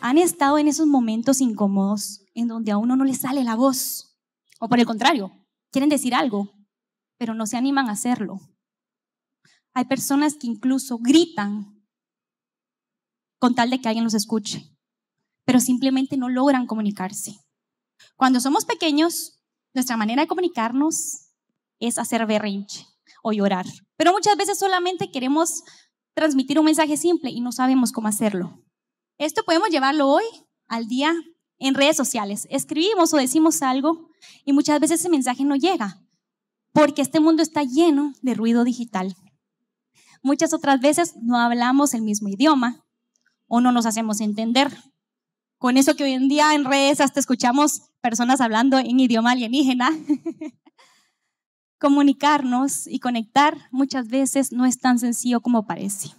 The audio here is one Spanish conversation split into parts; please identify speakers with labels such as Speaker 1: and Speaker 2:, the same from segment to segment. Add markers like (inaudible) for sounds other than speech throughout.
Speaker 1: ¿Han estado en esos momentos incómodos en donde a uno no le sale la voz? O por el contrario, quieren decir algo, pero no se animan a hacerlo. Hay personas que incluso gritan con tal de que alguien los escuche, pero simplemente no logran comunicarse. Cuando somos pequeños, nuestra manera de comunicarnos es hacer berrinche o llorar. Pero muchas veces solamente queremos transmitir un mensaje simple y no sabemos cómo hacerlo. Esto podemos llevarlo hoy al día en redes sociales. Escribimos o decimos algo y muchas veces ese mensaje no llega porque este mundo está lleno de ruido digital. Muchas otras veces no hablamos el mismo idioma o no nos hacemos entender. Con eso que hoy en día en redes hasta escuchamos personas hablando en idioma alienígena. (laughs) Comunicarnos y conectar muchas veces no es tan sencillo como parece.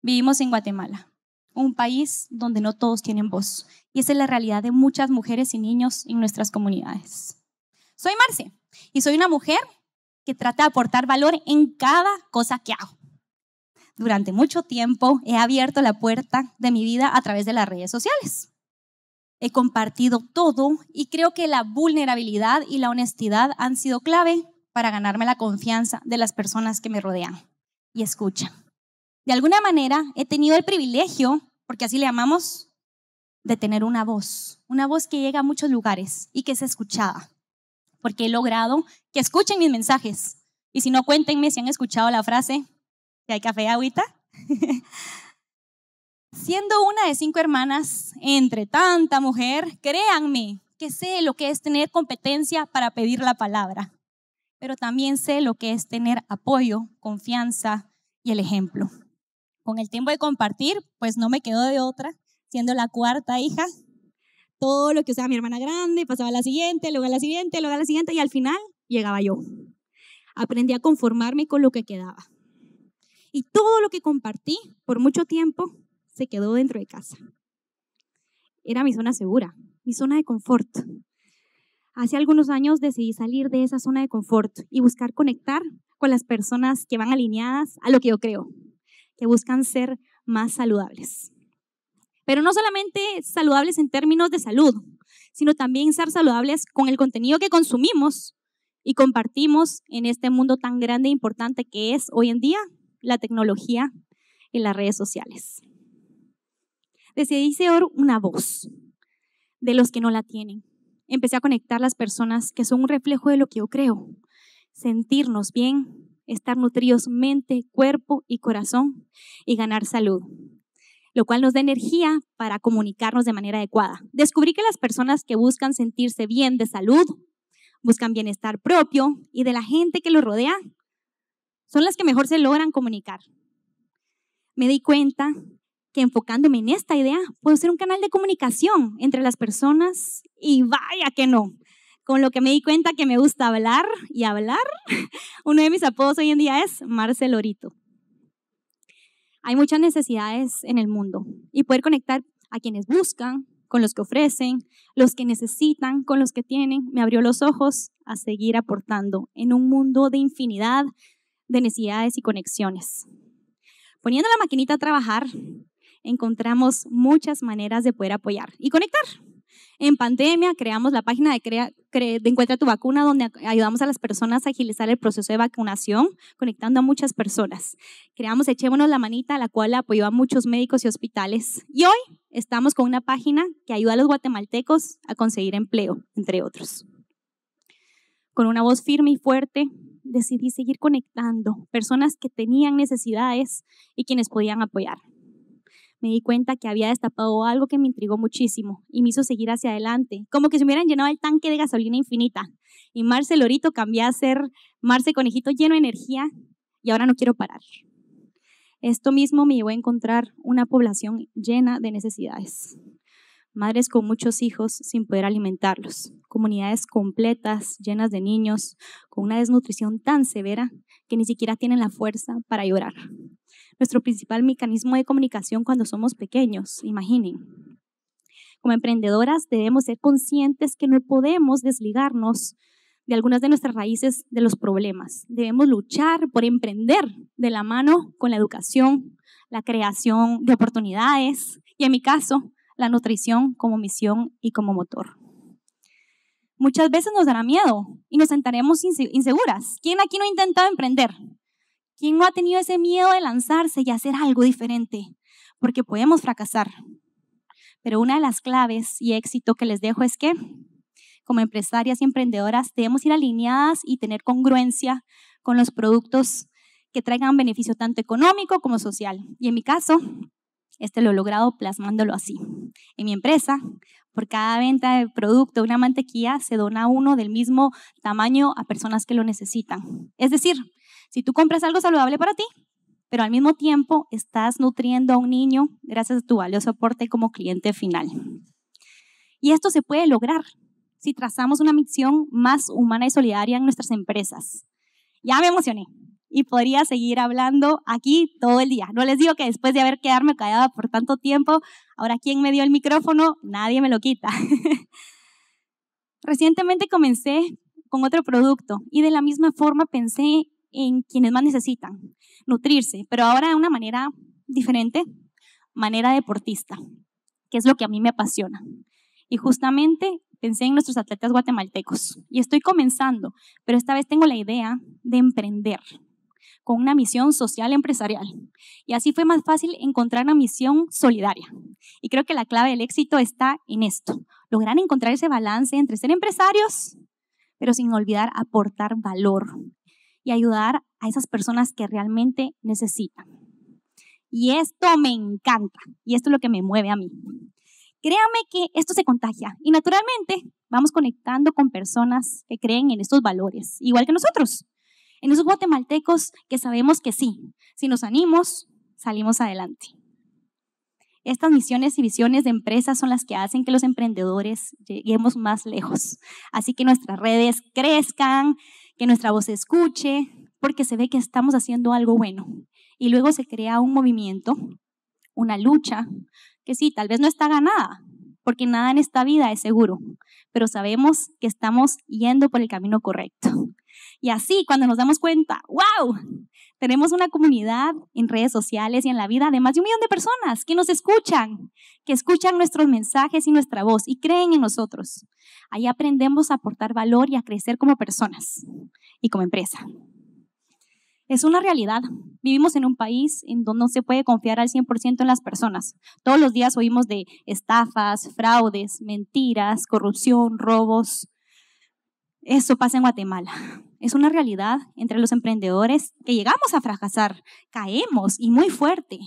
Speaker 1: Vivimos en Guatemala, un país donde no todos tienen voz. Y esa es la realidad de muchas mujeres y niños en nuestras comunidades. Soy Marce y soy una mujer que trata de aportar valor en cada cosa que hago. Durante mucho tiempo he abierto la puerta de mi vida a través de las redes sociales he compartido todo y creo que la vulnerabilidad y la honestidad han sido clave para ganarme la confianza de las personas que me rodean y escuchan. De alguna manera he tenido el privilegio, porque así le llamamos, de tener una voz, una voz que llega a muchos lugares y que es escuchada, porque he logrado que escuchen mis mensajes. Y si no, cuéntenme si han escuchado la frase, que hay café, agüita. (laughs) siendo una de cinco hermanas, entre tanta mujer, créanme que sé lo que es tener competencia para pedir la palabra, pero también sé lo que es tener apoyo, confianza y el ejemplo. Con el tiempo de compartir, pues no me quedo de otra, siendo la cuarta hija, todo lo que usaba mi hermana grande, pasaba a la siguiente, luego a la siguiente, luego a la siguiente, y al final llegaba yo. Aprendí a conformarme con lo que quedaba. Y todo lo que compartí por mucho tiempo se quedó dentro de casa. Era mi zona segura, mi zona de confort. Hace algunos años decidí salir de esa zona de confort y buscar conectar con las personas que van alineadas a lo que yo creo, que buscan ser más saludables. Pero no solamente saludables en términos de salud, sino también ser saludables con el contenido que consumimos y compartimos en este mundo tan grande e importante que es hoy en día la tecnología en las redes sociales. Decidí ser una voz de los que no la tienen. Empecé a conectar las personas que son un reflejo de lo que yo creo. Sentirnos bien, estar nutridos mente, cuerpo y corazón y ganar salud, lo cual nos da energía para comunicarnos de manera adecuada. Descubrí que las personas que buscan sentirse bien de salud, buscan bienestar propio y de la gente que los rodea, son las que mejor se logran comunicar. Me di cuenta que enfocándome en esta idea, puedo ser un canal de comunicación entre las personas y vaya que no. Con lo que me di cuenta que me gusta hablar y hablar, (laughs) uno de mis apodos hoy en día es Marcelorito. Hay muchas necesidades en el mundo y poder conectar a quienes buscan, con los que ofrecen, los que necesitan, con los que tienen, me abrió los ojos a seguir aportando en un mundo de infinidad de necesidades y conexiones. Poniendo la maquinita a trabajar, encontramos muchas maneras de poder apoyar y conectar. En pandemia creamos la página de, Encuentra tu vacuna, donde ayudamos a las personas a agilizar el proceso de vacunación, conectando a muchas personas. Creamos Echémonos la manita, la cual apoyó a muchos médicos y hospitales. Y hoy estamos con una página que ayuda a los guatemaltecos a conseguir empleo, entre otros. Con una voz firme y fuerte, decidí seguir conectando personas que tenían necesidades y quienes podían apoyar me di cuenta que había destapado algo que me intrigó muchísimo y me hizo seguir hacia adelante, como que se hubieran llenado el tanque de gasolina infinita. Y Marce Lorito cambió a ser Marce Conejito lleno de energía y ahora no quiero parar. Esto mismo me llevó a encontrar una población llena de necesidades. Madres con muchos hijos sin poder alimentarlos, comunidades completas llenas de niños con una desnutrición tan severa que ni siquiera tienen la fuerza para llorar nuestro principal mecanismo de comunicación cuando somos pequeños, imaginen. Como emprendedoras debemos ser conscientes que no podemos desligarnos de algunas de nuestras raíces de los problemas. Debemos luchar por emprender de la mano con la educación, la creación de oportunidades y en mi caso, la nutrición como misión y como motor. Muchas veces nos dará miedo y nos sentaremos inseguras. ¿Quién aquí no ha intentado emprender? ¿Quién no ha tenido ese miedo de lanzarse y hacer algo diferente? Porque podemos fracasar. Pero una de las claves y éxito que les dejo es que, como empresarias y emprendedoras, debemos ir alineadas y tener congruencia con los productos que traigan beneficio tanto económico como social. Y en mi caso, este lo he logrado plasmándolo así. En mi empresa, por cada venta de producto, una mantequilla, se dona uno del mismo tamaño a personas que lo necesitan. Es decir, si tú compras algo saludable para ti, pero al mismo tiempo estás nutriendo a un niño gracias a tu valioso aporte como cliente final. Y esto se puede lograr si trazamos una misión más humana y solidaria en nuestras empresas. Ya me emocioné y podría seguir hablando aquí todo el día. No les digo que después de haber quedarme callada por tanto tiempo, ahora quien me dio el micrófono, nadie me lo quita. (laughs) Recientemente comencé con otro producto y de la misma forma pensé en quienes más necesitan nutrirse, pero ahora de una manera diferente, manera deportista, que es lo que a mí me apasiona. Y justamente pensé en nuestros atletas guatemaltecos y estoy comenzando, pero esta vez tengo la idea de emprender con una misión social empresarial. Y así fue más fácil encontrar una misión solidaria. Y creo que la clave del éxito está en esto, lograr encontrar ese balance entre ser empresarios, pero sin olvidar aportar valor y ayudar a esas personas que realmente necesitan. Y esto me encanta y esto es lo que me mueve a mí. Créame que esto se contagia y naturalmente vamos conectando con personas que creen en estos valores, igual que nosotros, en esos guatemaltecos que sabemos que sí, si nos animos, salimos adelante. Estas misiones y visiones de empresas son las que hacen que los emprendedores lleguemos más lejos. Así que nuestras redes crezcan, que nuestra voz se escuche, porque se ve que estamos haciendo algo bueno. Y luego se crea un movimiento, una lucha, que sí, tal vez no está ganada, porque nada en esta vida es seguro, pero sabemos que estamos yendo por el camino correcto. Y así, cuando nos damos cuenta, wow, tenemos una comunidad en redes sociales y en la vida de más de un millón de personas que nos escuchan, que escuchan nuestros mensajes y nuestra voz y creen en nosotros. Ahí aprendemos a aportar valor y a crecer como personas y como empresa es una realidad. Vivimos en un país en donde no se puede confiar al 100% en las personas. Todos los días oímos de estafas, fraudes, mentiras, corrupción, robos. Eso pasa en Guatemala. Es una realidad entre los emprendedores que llegamos a fracasar, caemos y muy fuerte.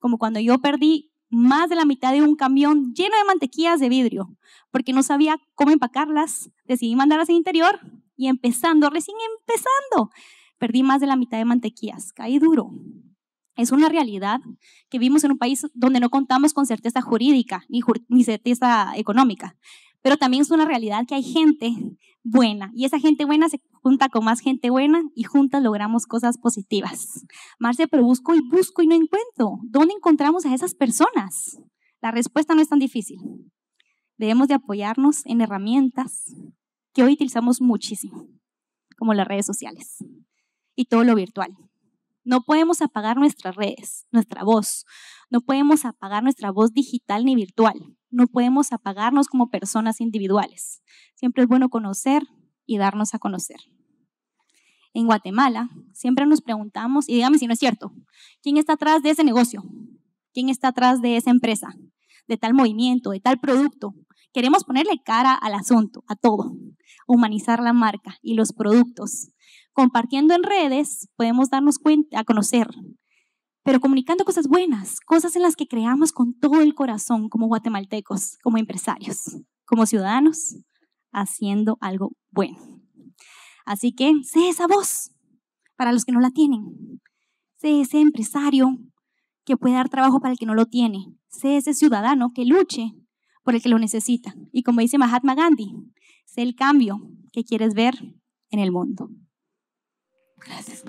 Speaker 1: Como cuando yo perdí más de la mitad de un camión lleno de mantequillas de vidrio, porque no sabía cómo empacarlas, decidí mandarlas al interior y empezando, recién empezando, perdí más de la mitad de mantequillas, caí duro. Es una realidad que vivimos en un país donde no contamos con certeza jurídica ni, certeza económica, pero también es una realidad que hay gente buena y esa gente buena se junta con más gente buena y juntas logramos cosas positivas. Marcia, pero busco y busco y no encuentro. ¿Dónde encontramos a esas personas? La respuesta no es tan difícil. Debemos de apoyarnos en herramientas que hoy utilizamos muchísimo, como las redes sociales y todo lo virtual. No podemos apagar nuestras redes, nuestra voz. No podemos apagar nuestra voz digital ni virtual. No podemos apagarnos como personas individuales. Siempre es bueno conocer y darnos a conocer. En Guatemala siempre nos preguntamos, y dígame si no es cierto, ¿quién está atrás de ese negocio? ¿Quién está atrás de esa empresa? ¿De tal movimiento? ¿De tal producto? Queremos ponerle cara al asunto, a todo, humanizar la marca y los productos, Compartiendo en redes podemos darnos cuenta, a conocer, pero comunicando cosas buenas, cosas en las que creamos con todo el corazón como guatemaltecos, como empresarios, como ciudadanos, haciendo algo bueno. Así que sé esa voz para los que no la tienen. Sé ese empresario que puede dar trabajo para el que no lo tiene. Sé ese ciudadano que luche por el que lo necesita. Y como dice Mahatma Gandhi, sé el cambio que quieres ver en el mundo. Gracias,